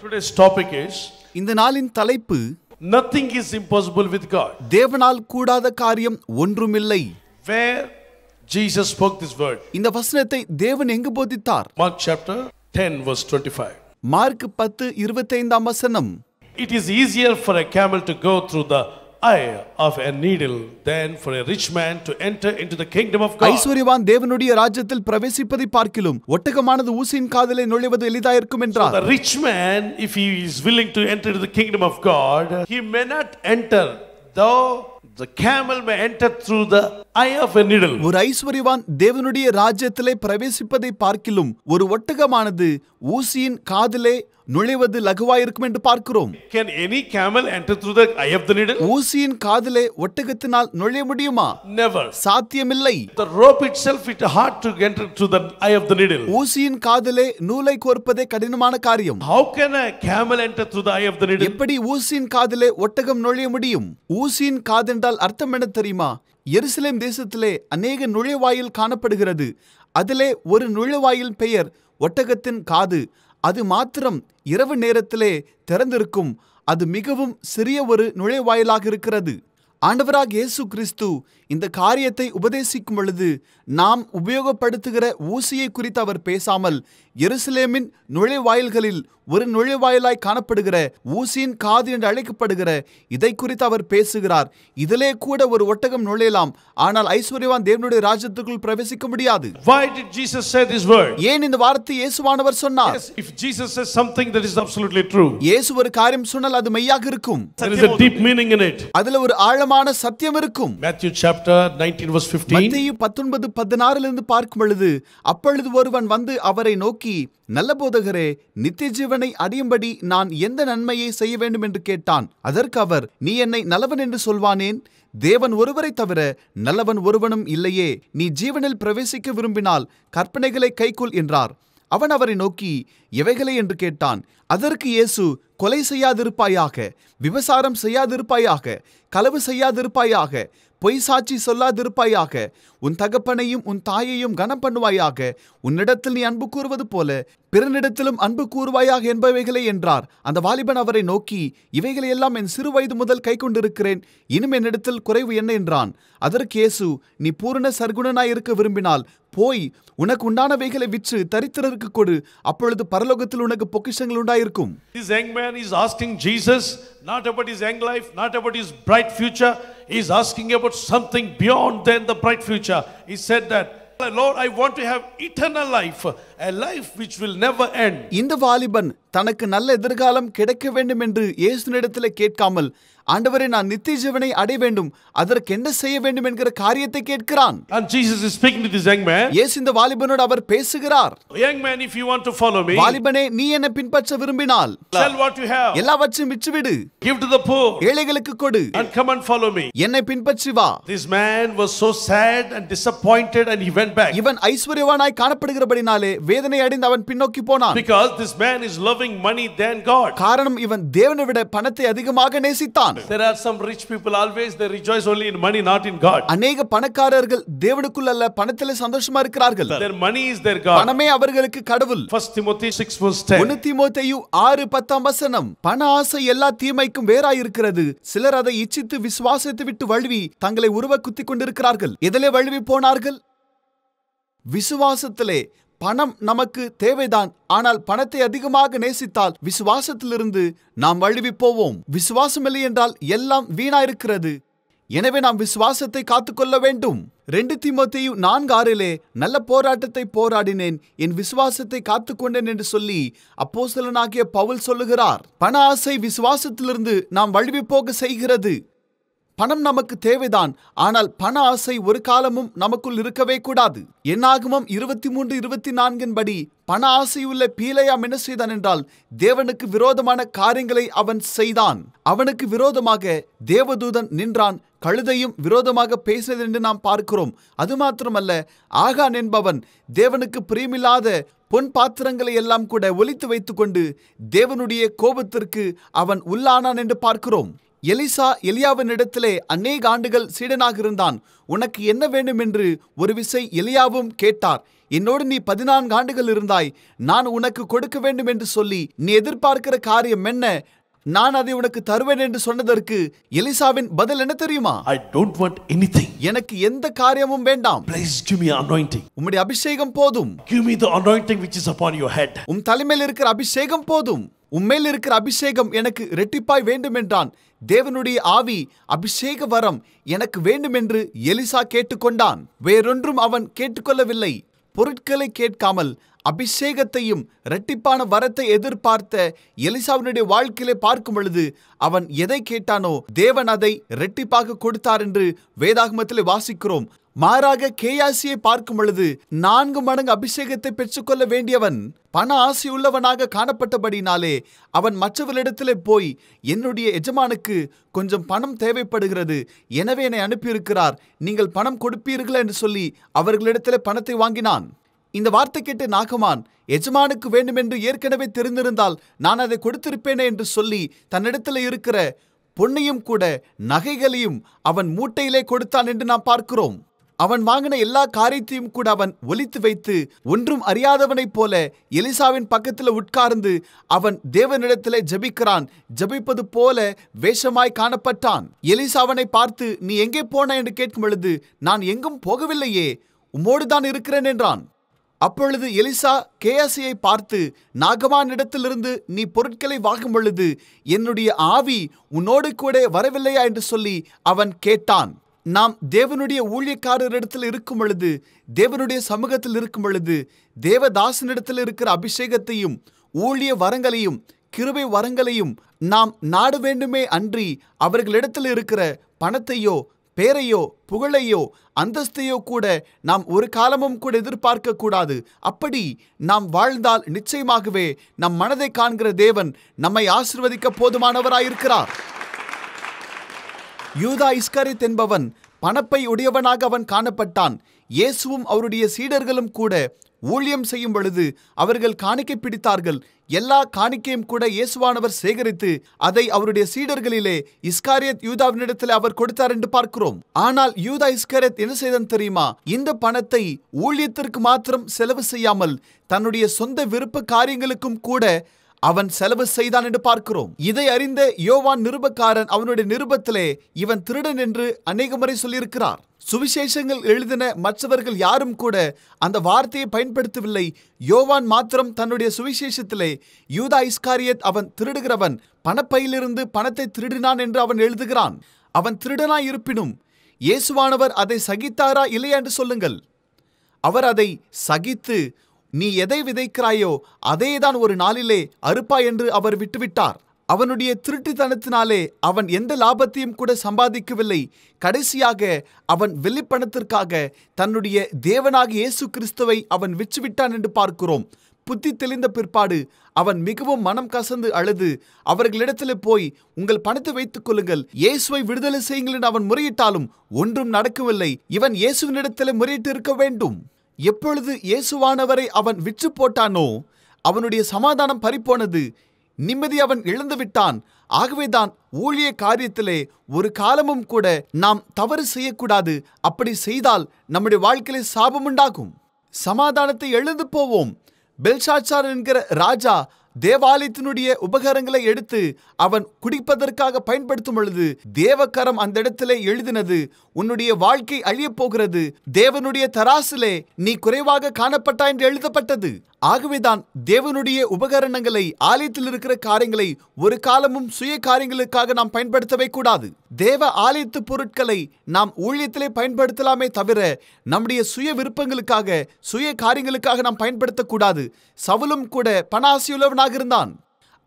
Today's topic is இந்த நாளின் தலைப்பு nothing is impossible with God தேவனால் கூடாத காரியம் ஒன்றுமில்லை where Jesus spoke this word இந்த வசனத்தை தேவன் எங்கு போதித்தார் மார்க் சாப்டர் 10 வெர்ஸ் 25 மார்க் 10 25 ஆம் வசனம் it is easier for a camel to go through the eye of a needle than for a rich man to enter into the kingdom of God. ஐஸ்வரியவான் தேவனுடைய ராஜ்யத்தில் பிரவேசிப்பதை பார்க்கிலும் ஒட்டகமானது ஊசியின் காதலை நுழைவது எளிதாக இருக்கும் என்றார். The rich man if he is willing to enter into the kingdom of God he may not enter though the camel may enter through the ஒரு ஐஸ்வரியவான் தேவனுடைய ராஜ்யத்திலே பிரவேசிப்பதை பார்க்கிலும் ஒரு ஒட்டகமானது ஊசியின் காதிலே நுழைவது லகுவாயிருக்கும் என்று பார்க்கிறோம் ஊசியின் காதிலே ஒட்டகத்தினால் நுழைய முடியுமா சாத்தியமில்லை ஊசியின் காதிலே நூலை கோர்ப்பதே கடினமான காரியம் எப்படி ஊசியின் காதிலே ஒட்டகம் நுழைய முடியும் ஊசியின் காதென்றால் அர்த்தம் என்ன தெரியுமா எருசலேம் தேசத்திலே அநேக நுழைவாயில் காணப்படுகிறது அதிலே ஒரு நுழைவாயில் பெயர் ஒட்டகத்தின் காது அது மாத்திரம் இரவு நேரத்திலே திறந்திருக்கும் அது மிகவும் சிறிய ஒரு நுழைவாயிலாக இருக்கிறது ஆண்டவராக இயேசு கிறிஸ்து இந்த காரியத்தை உபதேசிக்கும் பொழுது நாம் உபயோகப்படுத்துகிற ஊசியை குறித்து அவர் பேசாமல் எருசலேமின் நுழைவாயில்களில் ஒரு நுழைவாயிலாய் காணப்படுகிற ஊசியின் காது என்று அழைக்கப்படுகிற இதை குறித்து அவர் பேசுகிறார் இதிலே கூட ஒரு ஒட்டகம் நுழையலாம் ஆனால் ஐஸ்வர்யவான் தேவனுடைய ராஜ்யத்துக்குள் பிரவேசிக்க முடியாது ஏன் இந்த வார்த்தை இயேசுவானவர் சொன்னார் இயேசு ஒரு காரியம் சொன்னால் அது மெய்யாக இருக்கும் அதுல ஒரு ஆழமான நியாயமான சத்தியம் இருக்கும் பார்க்கும் பொழுது அப்பொழுது ஒருவன் வந்து அவரை நோக்கி நல்ல போதகரே நித்திய ஜீவனை அடையும்படி நான் எந்த நன்மையை செய்ய வேண்டும் என்று கேட்டான் அதற்கு அவர் நீ என்னை நல்லவன் என்று சொல்வானேன் தேவன் ஒருவரை தவிர நல்லவன் ஒருவனும் இல்லையே நீ ஜீவனில் பிரவேசிக்க விரும்பினால் கற்பனைகளை கைக்குள் என்றார் அவன் அவரை நோக்கி எவைகளை என்று கேட்டான் அதற்கு இயேசு கொலை செய்யாதிருப்பாயாக விபசாரம் செய்யாதிருப்பாயாக களவு செய்யாதிருப்பாயாக பொய் சாட்சி சொல்லாதிருப்பாயாக உன் தகப்பனையும் உன் தாயையும் கனம் பண்ணுவாயாக உன்னிடத்தில் நீ அன்பு கூறுவது போல பிறனிடத்திலும் அன்பு கூறுவாயாக என்பவைகளே என்றார் அந்த வாலிபன் அவரை நோக்கி இவைகளை எல்லாம் என் சிறு வயது முதல் கை கொண்டிருக்கிறேன் இனிமே என்னிடத்தில் குறைவு என்ன என்றான் அதற்கு ஏசு நீ பூரண சர்க்குணனாய் இருக்க விரும்பினால் போய் உனக்கு உண்டானவைகளை விற்று தரித்திரருக்கு கொடு அப்பொழுது பரலோகத்தில் உனக்கு பொக்கிஷங்கள் உண்டாயிருக்கும் This young man is asking Jesus not about his young life, not about his bright future. He is asking about something beyond than the bright future. Elisha, he said that Lord, I want to have eternal life, a life which will never end. இந்த வாலிபன் தனக்கு நல்ல எதிர்காலம் கிடைக்க வேண்டும் என்று இயேசுனிடத்தில் கேட்காமல் ஆண்டவரே நான் நித்திய ஜீவனை அடைய வேண்டும் அதற்கு என்ன செய்ய வேண்டும் என்கிற காரியத்தை கேட்கிறான் and jesus is speaking to this young man இயேசு இந்த வாலிபனோடு அவர் பேசுகிறார் oh, young man if you want to follow me வாலிபனே நீ என்னை பின்பற்ற விரும்பினால் sell what you have எல்லாவற்றையும் விற்றுவிடு give to the poor ஏழைகளுக்கு கொடு and come and follow me என்னை பின்பற்றி வா this man was so sad and disappointed and he went back இவன் ஐஸ்வரியவானாய் காணப்படுகிறபடினாலே வேதனை அடைந்து அவன் பின்னோக்கி போனான் because this man is loving money than god காரணம் இவன் தேவனை விட பணத்தை அதிகமாக நேசித்தான் தான் there are some rich people always they rejoice only in money not in god अनेक பணக்காரர்கள் அல்ல சந்தோஷமா இருக்கிறார்கள் their money is their god பணமே அவர்களுக்கு கடவுள் first timothy 6 verse 10 1 6 10 வசனம் பண ஆசை எல்லா தீமைக்கும் வேறாய் இருக்கிறது சிலர் அதை இச்சித்து விசுவாசித்து விட்டு வழுவி தங்களை உருவ குத்திக் கொண்டிருக்கிறார்கள் எதிலே வழுவி போனார்கள் விசுவாசத்திலே பணம் நமக்கு தேவைதான் ஆனால் பணத்தை அதிகமாக நேசித்தால் விசுவாசத்திலிருந்து நாம் வழுவி போவோம் விசுவாசம் இல்லை என்றால் எல்லாம் வீணாயிருக்கிறது எனவே நாம் விசுவாசத்தை காத்துக்கொள்ள வேண்டும் ரெண்டு திமுத்தையு நான்கு ஆறிலே நல்ல போராட்டத்தை போராடினேன் என் விசுவாசத்தை காத்துக்கொண்டேன் என்று சொல்லி அப்போசலனாகிய பவுல் சொல்லுகிறார் பண ஆசை விசுவாசத்திலிருந்து நாம் வழுவி போக செய்கிறது பணம் நமக்கு தேவைதான் ஆனால் பண ஆசை ஒரு காலமும் நமக்குள் இருக்கவே கூடாது என்னாகுமம் இருபத்தி மூன்று இருபத்தி நான்கின் படி பண ஆசையுள்ள பீலையா என்ன செய்தான் என்றால் தேவனுக்கு விரோதமான காரியங்களை அவன் செய்தான் அவனுக்கு விரோதமாக தேவதூதன் நின்றான் கழுதையும் விரோதமாக பேசினது என்று நாம் பார்க்கிறோம் அது மாத்திரமல்ல ஆகான் என்பவன் தேவனுக்கு பிரியமில்லாத பொன் பாத்திரங்களை எல்லாம் கூட ஒலித்து வைத்துக்கொண்டு தேவனுடைய கோபத்திற்கு அவன் உள்ளானான் என்று பார்க்கிறோம் எலிசா எலியாவினிடத்திலே அநேக ஆண்டுகள் சீடனாக இருந்தான் உனக்கு என்ன வேண்டும் என்று ஒரு விசை எலியாவும் கேட்டார் என்னோடு நீ பதினான்கு ஆண்டுகள் இருந்தாய் நான் உனக்கு கொடுக்க வேண்டும் என்று சொல்லி நீ எதிர்பார்க்கிற காரியம் என்ன நான் அதை உனக்கு தருவேன் என்று சொன்னதற்கு எலிசாவின் பதில் என்ன தெரியுமா ஐ டோன்ட் வாண்ட் எனிதிங் எனக்கு எந்த காரியமும் வேண்டாம் பிளீஸ் கிவ் மீ அனாயிண்டிங் உம்முடைய அபிஷேகம் போதும் give me the anointing which is upon your head உம் தலைமையில் இருக்கிற அபிஷேகம் போதும் உண்மையில் இருக்கிற அபிஷேகம் எனக்கு இரட்டிப்பாய் வேண்டுமென்றான் தேவனுடைய ஆவி அபிஷேக வரம் எனக்கு வேண்டுமென்று எலிசா கேட்டுக்கொண்டான் வேறொன்றும் அவன் கேட்டுக்கொள்ளவில்லை பொருட்களை கேட்காமல் அபிஷேகத்தையும் இரட்டிப்பான வரத்தை எதிர்பார்த்த எலிசாவினுடைய வாழ்க்கையிலே பார்க்கும் பொழுது அவன் எதை கேட்டானோ தேவன் அதை இரட்டிப்பாக கொடுத்தார் என்று வேதாகமத்திலே வாசிக்கிறோம் மாறாக கேயாசியை பார்க்கும் பொழுது நான்கு மடங்கு அபிஷேகத்தை பெற்றுக்கொள்ள வேண்டியவன் பண உள்ளவனாக காணப்பட்டபடினாலே அவன் மற்றவர்களிடத்திலே போய் என்னுடைய எஜமானுக்கு கொஞ்சம் பணம் தேவைப்படுகிறது எனவே என்னை அனுப்பியிருக்கிறார் நீங்கள் பணம் கொடுப்பீர்களா என்று சொல்லி அவர்களிடத்தில் பணத்தை வாங்கினான் இந்த வார்த்தை கேட்டு நாகமான் எஜமானுக்கு வேண்டும் என்று ஏற்கனவே தெரிந்திருந்தால் நான் அதை கொடுத்திருப்பேனே என்று சொல்லி தன்னிடத்தில் இருக்கிற பொன்னையும் கூட நகைகளையும் அவன் மூட்டையிலே கொடுத்தான் என்று நாம் பார்க்கிறோம் அவன் வாங்கின எல்லா காரியத்தையும் கூட அவன் ஒலித்து வைத்து ஒன்றும் அறியாதவனைப் போல எலிசாவின் பக்கத்தில் உட்கார்ந்து அவன் தேவனிடத்தில் ஜபிக்கிறான் ஜபிப்பது போல வேஷமாய் காணப்பட்டான் எலிசாவனை பார்த்து நீ எங்கே போன என்று கேட்கும் பொழுது நான் எங்கும் போகவில்லையே உம்மோடு தான் இருக்கிறேன் என்றான் அப்பொழுது எலிசா கேயாசியை பார்த்து நாகவான் இடத்திலிருந்து நீ பொருட்களை வாங்கும் பொழுது என்னுடைய ஆவி உன்னோடு கூட வரவில்லையா என்று சொல்லி அவன் கேட்டான் நாம் தேவனுடைய ஊழியக்காரரிடத்தில் இருக்கும் பொழுது தேவனுடைய சமூகத்தில் இருக்கும் பொழுது தேவதாசனிடத்தில் இருக்கிற அபிஷேகத்தையும் ஊழிய வரங்களையும் கிருபை வரங்களையும் நாம் நாட வேண்டுமே அன்றி அவர்களிடத்தில் இருக்கிற பணத்தையோ பேரையோ புகழையோ அந்தஸ்தையோ கூட நாம் ஒரு காலமும் கூட எதிர்பார்க்க கூடாது அப்படி நாம் வாழ்ந்தால் நிச்சயமாகவே நம் மனதை காண்கிற தேவன் நம்மை ஆசிர்வதிக்க போதுமானவராயிருக்கிறார் யூதா இஸ்கரித் என்பவன் பணப்பை உடையவனாக அவன் காணப்பட்டான் இயேசுவும் அவருடைய சீடர்களும் கூட ஊழியம் செய்யும் பொழுது அவர்கள் காணிக்கை பிடித்தார்கள் எல்லா காணிக்கையும் கூட இயேசுவானவர் சேகரித்து அதை அவருடைய சீடர்களிலே இஸ்காரியத் யூதாவினிடத்தில் அவர் கொடுத்தார் என்று பார்க்கிறோம் ஆனால் யூதா இஸ்காரியத் என்ன செய்தன் தெரியுமா இந்த பணத்தை ஊழியத்திற்கு மாத்திரம் செலவு செய்யாமல் தன்னுடைய சொந்த விருப்ப காரியங்களுக்கும் கூட அவன் செலவு செய்தான் என்று பார்க்கிறோம் இதை அறிந்த யோவான் நிருபக்காரன் அவனுடைய நிருபத்திலே இவன் திருடன் என்று அநேக முறை சொல்லியிருக்கிறார் சுவிசேஷங்கள் எழுதின மற்றவர்கள் யாரும் கூட அந்த வார்த்தையை பயன்படுத்தவில்லை யோவான் மாத்திரம் தன்னுடைய சுவிசேஷத்திலே யூதா இஸ்காரியத் அவன் திருடுகிறவன் பணப்பையிலிருந்து பணத்தை திருடினான் என்று அவன் எழுதுகிறான் அவன் திருடனாய் இருப்பினும் இயேசுவானவர் அதை சகித்தாரா இல்லையா என்று சொல்லுங்கள் அவர் அதை சகித்து நீ எதை விதைக்கிறாயோ அதையேதான் ஒரு நாளிலே அறுப்பா என்று அவர் விட்டுவிட்டார் அவனுடைய திருட்டுத்தனத்தினாலே அவன் எந்த லாபத்தையும் கூட சம்பாதிக்கவில்லை கடைசியாக அவன் வெளிப்பணத்திற்காக தன்னுடைய தேவனாக இயேசு கிறிஸ்துவை அவன் விற்றுவிட்டான் என்று பார்க்கிறோம் புத்தி தெளிந்த பிற்பாடு அவன் மிகவும் மனம் கசந்து அழுது அவர்களிடத்தில் போய் உங்கள் பணத்தை வைத்துக் கொள்ளுங்கள் இயேசுவை விடுதலை செய்யுங்கள் என்று அவன் முறையிட்டாலும் ஒன்றும் நடக்கவில்லை இவன் இயேசுவினிடத்தில் முறையிட்டு இருக்க வேண்டும் எப்பொழுது இயேசுவானவரை அவன் விற்று போட்டானோ அவனுடைய சமாதானம் பறிப்போனது நிம்மதி அவன் விட்டான் ஆகவேதான் ஊழிய காரியத்திலே ஒரு காலமும் கூட நாம் தவறு செய்யக்கூடாது அப்படி செய்தால் நம்முடைய வாழ்க்கையில சாபம் உண்டாகும் சமாதானத்தை எழுந்து போவோம் பெல்சாச்சார் என்கிற ராஜா தேவாலயத்தினுடைய உபகரங்களை எடுத்து அவன் குடிப்பதற்காக பயன்படுத்தும் பொழுது தேவக்கரம் அந்த இடத்திலே எழுதினது உன்னுடைய வாழ்க்கை அழியப் போகிறது தேவனுடைய தராசிலே நீ குறைவாக காணப்பட்டாய் என்று எழுதப்பட்டது ஆகவேதான் தேவனுடைய உபகரணங்களை ஆலயத்தில் இருக்கிற காரியங்களை ஒரு காலமும் சுய காரியங்களுக்காக நாம் பயன்படுத்தவே கூடாது தேவ ஆலயத்து பொருட்களை நாம் ஊழியத்திலே பயன்படுத்தலாமே தவிர நம்முடைய சுய விருப்பங்களுக்காக சுய காரியங்களுக்காக நாம் பயன்படுத்தக்கூடாது சவுலும் கூட பணாசியுள்ளவனாக இருந்தான்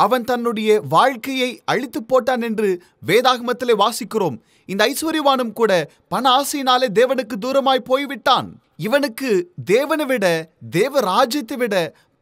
அவன் தன்னுடைய வாழ்க்கையை அழித்து போட்டான் என்று வேதாகமத்திலே வாசிக்கிறோம் இந்த ஐஸ்வர்யவானும் கூட பண ஆசையினாலே தேவனுக்கு தூரமாய் போய்விட்டான் இவனுக்கு தேவனை விட தேவ ராஜ்யத்தை விட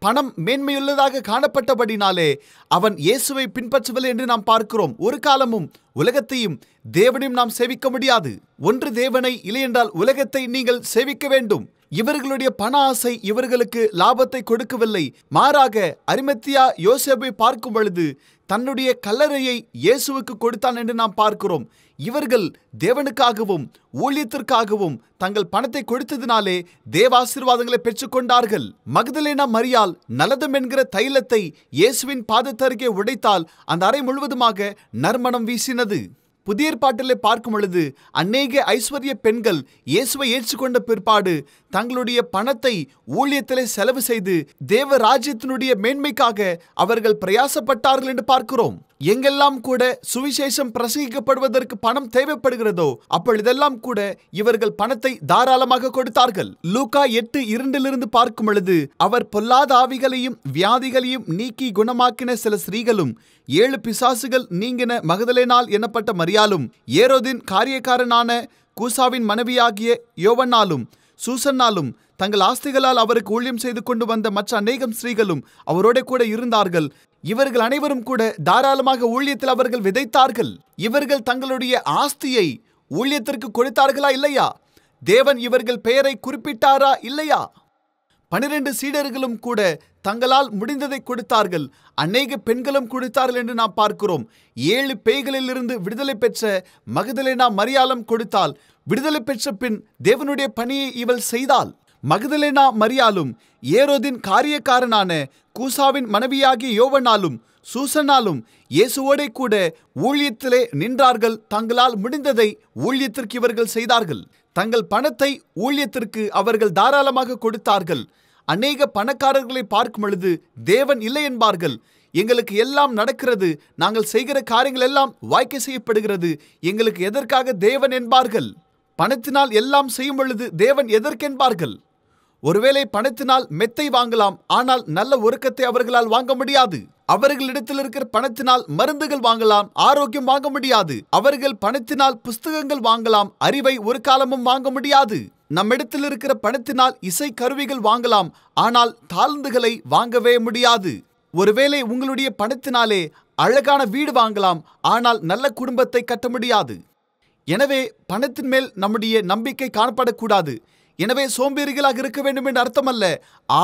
பணம் மேன்மையுள்ளதாக காணப்பட்டபடினாலே அவன் இயேசுவை பின்பற்றவில்லை என்று நாம் பார்க்கிறோம் ஒரு காலமும் உலகத்தையும் தேவனையும் நாம் சேவிக்க முடியாது ஒன்று தேவனை இல்லை என்றால் உலகத்தை நீங்கள் சேவிக்க வேண்டும் இவர்களுடைய பண ஆசை இவர்களுக்கு லாபத்தை கொடுக்கவில்லை மாறாக அரிமத்தியா யோசேப்பை பார்க்கும் பொழுது தன்னுடைய கல்லறையை இயேசுவுக்கு கொடுத்தான் என்று நாம் பார்க்கிறோம் இவர்கள் தேவனுக்காகவும் ஊழியத்திற்காகவும் தங்கள் பணத்தை கொடுத்ததினாலே தேவ ஆசீர்வாதங்களை பெற்றுக்கொண்டார்கள் மகதலேனா மரியால் நலதம் என்கிற தைலத்தை இயேசுவின் பாதத்தருகே உடைத்தால் அந்த அறை முழுவதுமாக நறுமணம் வீசினது புதிய பாட்டிலே பார்க்கும் பொழுது அநேக ஐஸ்வர்ய பெண்கள் இயேசுவை ஏற்றுக்கொண்ட பிற்பாடு தங்களுடைய பணத்தை ஊழியத்திலே செலவு செய்து தேவ ராஜ்யத்தினுடைய மேன்மைக்காக அவர்கள் பிரயாசப்பட்டார்கள் என்று பார்க்கிறோம் எங்கெல்லாம் கூட சுவிசேஷம் பிரசங்கிக்கப்படுவதற்கு பணம் தேவைப்படுகிறதோ அப்பொழுதெல்லாம் கூட இவர்கள் பணத்தை தாராளமாக கொடுத்தார்கள் லூகா எட்டு இரண்டிலிருந்து பார்க்கும் பொழுது அவர் பொல்லாத ஆவிகளையும் வியாதிகளையும் நீக்கி குணமாக்கின சில ஸ்ரீகளும் ஏழு பிசாசுகள் நீங்கின மகதலேனால் எனப்பட்ட மரியாலும் ஏரோதின் காரியக்காரனான கூசாவின் மனைவியாகிய யோவன்னாலும் சூசன்னாலும் தங்கள் ஆஸ்திகளால் அவருக்கு ஊழியம் செய்து கொண்டு வந்த மற்ற அநேகம் ஸ்ரீகளும் அவரோட கூட இருந்தார்கள் இவர்கள் அனைவரும் கூட தாராளமாக ஊழியத்தில் அவர்கள் விதைத்தார்கள் இவர்கள் தங்களுடைய ஆஸ்தியை ஊழியத்திற்கு கொடுத்தார்களா இல்லையா தேவன் இவர்கள் பெயரை குறிப்பிட்டாரா இல்லையா பனிரெண்டு சீடர்களும் கூட தங்களால் முடிந்ததை கொடுத்தார்கள் அநேக பெண்களும் கொடுத்தார்கள் என்று நாம் பார்க்கிறோம் ஏழு பேய்களிலிருந்து விடுதலை பெற்ற நாம் மரியாதம் கொடுத்தால் விடுதலை பெற்ற பின் தேவனுடைய பணியை இவள் செய்தாள் மகதலேனா மரியாலும் ஏரோதின் காரியக்காரனான கூசாவின் மனைவியாகிய யோவனாலும் சூசனாலும் இயேசுவோடே கூட ஊழியத்திலே நின்றார்கள் தங்களால் முடிந்ததை ஊழியத்திற்கு இவர்கள் செய்தார்கள் தங்கள் பணத்தை ஊழியத்திற்கு அவர்கள் தாராளமாக கொடுத்தார்கள் அநேக பணக்காரர்களை பார்க்கும் பொழுது தேவன் இல்லை என்பார்கள் எங்களுக்கு எல்லாம் நடக்கிறது நாங்கள் செய்கிற காரியங்கள் எல்லாம் வாய்க்கை செய்யப்படுகிறது எங்களுக்கு எதற்காக தேவன் என்பார்கள் பணத்தினால் எல்லாம் செய்யும் பொழுது தேவன் எதற்கென்பார்கள் ஒருவேளை பணத்தினால் மெத்தை வாங்கலாம் ஆனால் நல்ல ஒருக்கத்தை அவர்களால் வாங்க முடியாது அவர்களிடத்தில் இருக்கிற பணத்தினால் மருந்துகள் வாங்கலாம் ஆரோக்கியம் வாங்க முடியாது அவர்கள் பணத்தினால் புஸ்தகங்கள் வாங்கலாம் அறிவை ஒரு காலமும் வாங்க முடியாது நம்மிடத்தில் இருக்கிற பணத்தினால் இசை கருவிகள் வாங்கலாம் ஆனால் தாழ்ந்துகளை வாங்கவே முடியாது ஒருவேளை உங்களுடைய பணத்தினாலே அழகான வீடு வாங்கலாம் ஆனால் நல்ல குடும்பத்தை கட்ட முடியாது எனவே பணத்தின் மேல் நம்முடைய நம்பிக்கை காணப்படக்கூடாது எனவே சோம்பேறிகளாக இருக்க வேண்டும் என்று அர்த்தமல்ல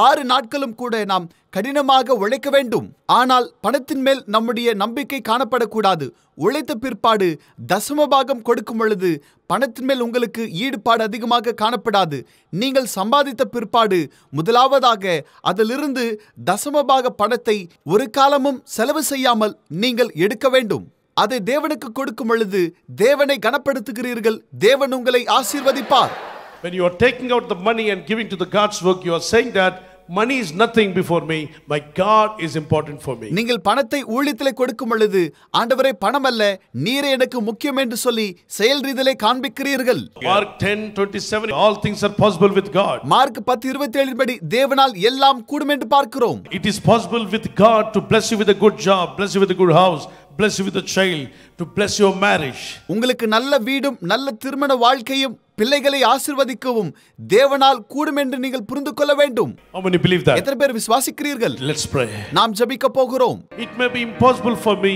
ஆறு நாட்களும் கூட நாம் கடினமாக உழைக்க வேண்டும் ஆனால் பணத்தின் மேல் நம்முடைய நம்பிக்கை காணப்படக்கூடாது உழைத்த பிற்பாடு தசமபாகம் கொடுக்கும் பொழுது பணத்தின் மேல் உங்களுக்கு ஈடுபாடு அதிகமாக காணப்படாது நீங்கள் சம்பாதித்த பிற்பாடு முதலாவதாக அதிலிருந்து தசமபாக பணத்தை ஒரு காலமும் செலவு செய்யாமல் நீங்கள் எடுக்க வேண்டும் அதை தேவனுக்கு கொடுக்கும் பொழுது தேவனை கனப்படுத்துகிறீர்கள் தேவன் உங்களை ஆசீர்வதிப்பார் When you are taking out the money and giving to the God's work, you are saying that money is nothing before me my God is important for me நீங்கள் பணத்தை ஊழியத்திலே கொடுக்கும் பொழுது ஆண்டவரே பணம் அல்ல நீரே எனக்கு முக்கியம் என்று சொல்லி செயல் ரீதியிலே காண்பிக்கிறீர்கள் Mark 10:27 all things are possible with God Mark 10:27 படி தேவனால் எல்லாம் கூடும் என்று பார்க்கிறோம் it is possible with God to bless you with a good job bless you with a good house bless you with a child to bless your marriage உங்களுக்கு நல்ல வீடும் நல்ல திருமண வாழ்க்கையும் பிள்ளைகளை ஆசிர்வதிக்கவும் தேவனால் கூடும் என்று நீங்கள் புரிந்து கொள்ள வேண்டும் how many believe that எத்தனை பேர் விசுவாசிக்கிறீர்கள் let's pray நாம் ஜெபிக்க போகிறோம் it may be impossible for me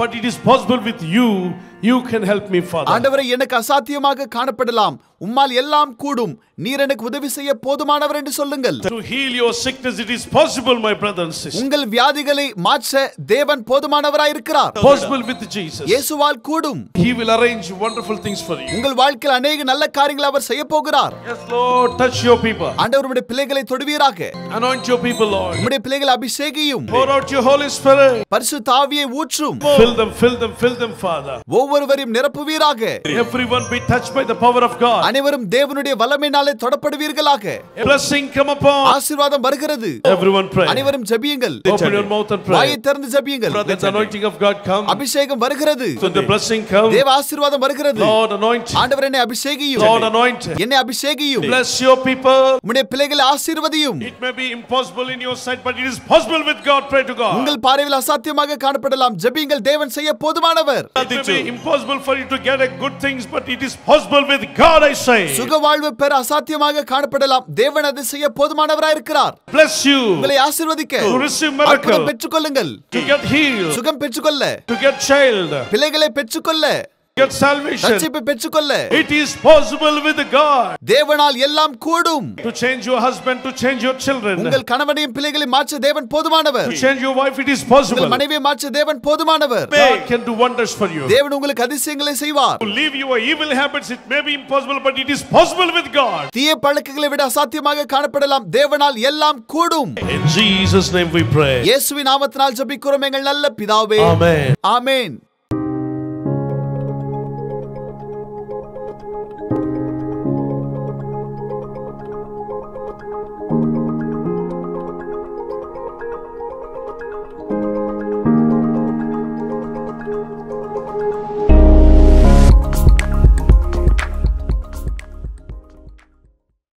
but it is possible with you you can help me father ஆண்டவரே எனக்கு அசாத்தியமாக காணப்படலாம் உம்மால் எல்லாம் கூடும் நீர் எனக்கு உதவி செய்ய போதுமானவர் என்று சொல்லுங்கள் to heal your sickness it is possible my brother and sister உங்கள் வியாதிகளை மாற்ற தேவன் போதுமானவராய் இருக்கிறார் possible with jesus இயேசுவால் கூடும் he will arrange wonderful things for you உங்கள் வாழ்க்கையில் अनेक நல்ல காரியங்களை அவர் செய்ய போகிறார் yes lord touch your people ஆண்டவர் உம்முடைய பிள்ளைகளை தொடுவீராக anoint your people lord உம்முடைய பிள்ளைகளை அபிஷேகியும் pour out your holy spirit பரிசுத்த ஆவியை ஊற்றும் fill them fill them fill them father ஒவ்வொருவரையும் நிரப்புவீராக everyone be touched by the power of god அனைவரும் தேவனுடைய வல்லமையினாலே தொடப்படுவீர்களாக ஆசீர்வாதம் வருகிறது அனைவரும் ஜெபியுங்கள் வாயை திறந்து ஜெபியுங்கள் அபிஷேகம் வருகிறது தேவ ஆசீர்வாதம் வருகிறது ஆண்டவரே என்னை அபிஷேகியும் என்னை அபிஷேகியும் bless your people உம்முடைய பிள்ளைகளை ஆசீர்வதியும் it may be impossible in your sight but it is possible with god pray to god உங்கள் பார்வையில் அசாத்தியமாக காணப்படலாம் ஜெபியுங்கள் தேவன் செய்ய போதுமானவர் it may be impossible for you to get a good things but it is possible with god i saved. சுக வாழ்வு பெற அசாத்தியமாக காணப்படலாம் தேவன் அதை செய்ய போதுமானவராய் இருக்கிறார் bless you உங்களை ஆசீர்வதிக்க to receive miracle பெற்றுக்கொள்ளுங்கள் to get healed சுகம் பெற்றுக்கொள்ள to get child பிள்ளைகளை பெற்றுக்கொள்ள your salvation ரட்சிப்பை பெற்றுக்கொள்ள it is possible with god தேவனால் எல்லாம் கூடும் to change your husband to change your children உங்கள் கணவனையும் பிள்ளைகளையும் மாற்ற தேவன் போதுமானவர் to change your wife it is possible உங்கள் மனைவியை மாற்ற தேவன் போதுமானவர் god can do wonders for you தேவன் உங்களுக்கு அதிசயங்களை செய்வார் to leave your evil habits it may be impossible but it is possible with god தீய பழக்கங்களை விட அசாத்தியமாக காணப்படலாம் தேவனால் எல்லாம் கூடும் in jesus name we pray இயேசுவின் நாமத்தினால் ஜெபிக்கிறோம் எங்கள் நல்ல பிதாவே ஆமென் ஆமென்